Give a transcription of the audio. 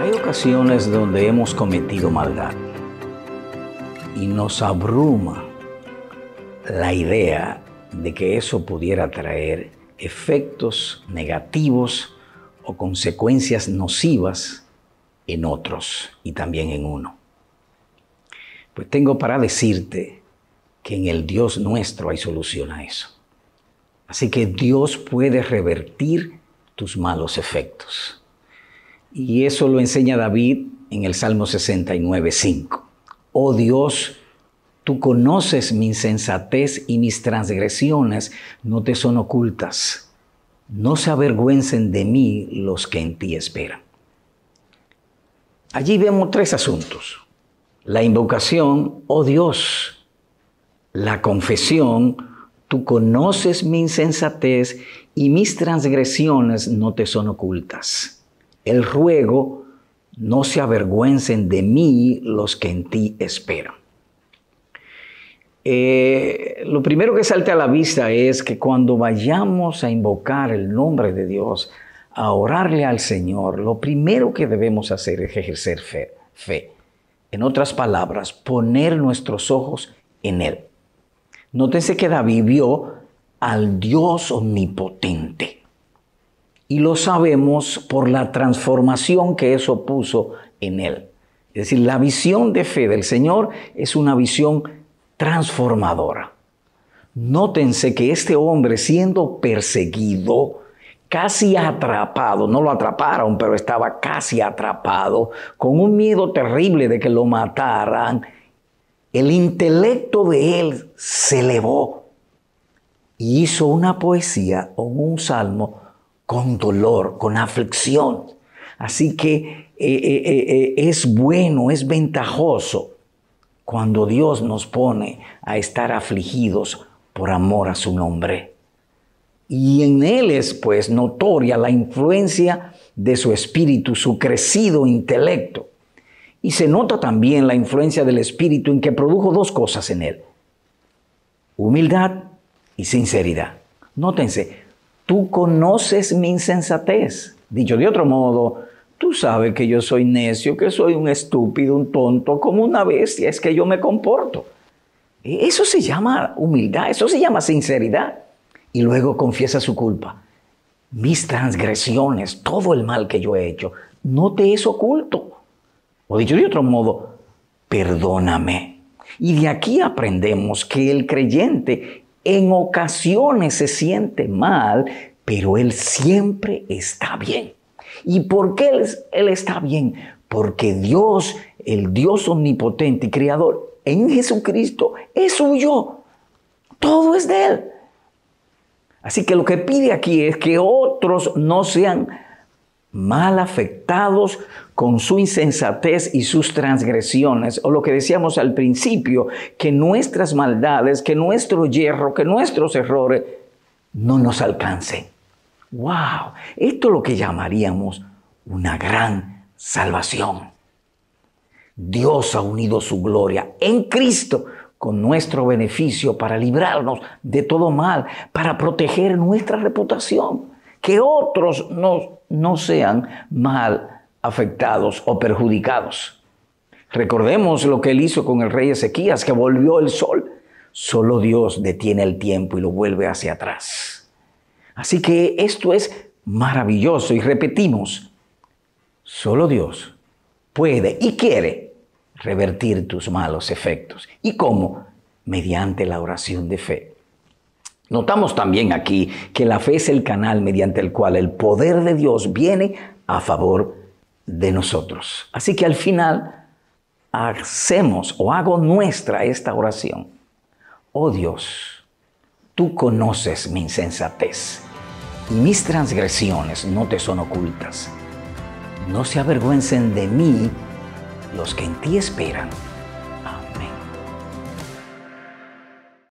Hay ocasiones donde hemos cometido maldad y nos abruma la idea de que eso pudiera traer efectos negativos o consecuencias nocivas en otros y también en uno. Pues tengo para decirte que en el Dios nuestro hay solución a eso. Así que Dios puede revertir tus malos efectos. Y eso lo enseña David en el Salmo 69, 5. Oh Dios, tú conoces mi insensatez y mis transgresiones no te son ocultas. No se avergüencen de mí los que en ti esperan. Allí vemos tres asuntos. La invocación, oh Dios, la confesión, Tú conoces mi insensatez y mis transgresiones no te son ocultas. El ruego, no se avergüencen de mí los que en ti esperan. Eh, lo primero que salte a la vista es que cuando vayamos a invocar el nombre de Dios, a orarle al Señor, lo primero que debemos hacer es ejercer fe. fe. En otras palabras, poner nuestros ojos en Él. Nótese que David vio al Dios omnipotente. Y lo sabemos por la transformación que eso puso en él. Es decir, la visión de fe del Señor es una visión transformadora. Nótense que este hombre siendo perseguido, casi atrapado, no lo atraparon, pero estaba casi atrapado, con un miedo terrible de que lo mataran, el intelecto de él se elevó y hizo una poesía o un salmo con dolor, con aflicción. Así que eh, eh, eh, es bueno, es ventajoso cuando Dios nos pone a estar afligidos por amor a su nombre. Y en Él es pues notoria la influencia de su espíritu, su crecido intelecto. Y se nota también la influencia del Espíritu en que produjo dos cosas en él. Humildad y sinceridad. Nótense, tú conoces mi insensatez. Dicho de otro modo, tú sabes que yo soy necio, que soy un estúpido, un tonto, como una bestia, es que yo me comporto. E-, eso se llama humildad, eso se llama sinceridad. Y luego confiesa su culpa. Mis transgresiones, todo el mal que yo he hecho, no te es oculto. O dicho de otro modo, perdóname. Y de aquí aprendemos que el creyente en ocasiones se siente mal, pero él siempre está bien. ¿Y por qué él, está bien? Porque Dios, el Dios omnipotente y creador en Jesucristo, es suyo. Todo es de él. Así que lo que pide aquí es que otros no sean mal afectados con su insensatez y sus transgresiones, o lo que decíamos al principio, que nuestras maldades, que nuestro hierro, que nuestros errores no nos alcancen. ¡Wow! Esto es lo que llamaríamos una gran salvación. Dios ha unido su gloria en Cristo con nuestro beneficio para librarnos de todo mal, para proteger nuestra reputación que otros no, no sean mal afectados o perjudicados. Recordemos lo que él hizo con el rey Ezequías, que volvió el sol. Solo Dios detiene el tiempo y lo vuelve hacia atrás. Así que esto es maravilloso y repetimos, solo Dios puede y quiere revertir tus malos efectos. ¿Y cómo? Mediante la oración de fe. Notamos también aquí que la fe es el canal mediante el cual el poder de Dios viene a favor de nosotros. Así que al final hacemos o hago nuestra esta oración. Oh Dios, tú conoces mi insensatez y mis transgresiones no te son ocultas. No se avergüencen de mí los que en ti esperan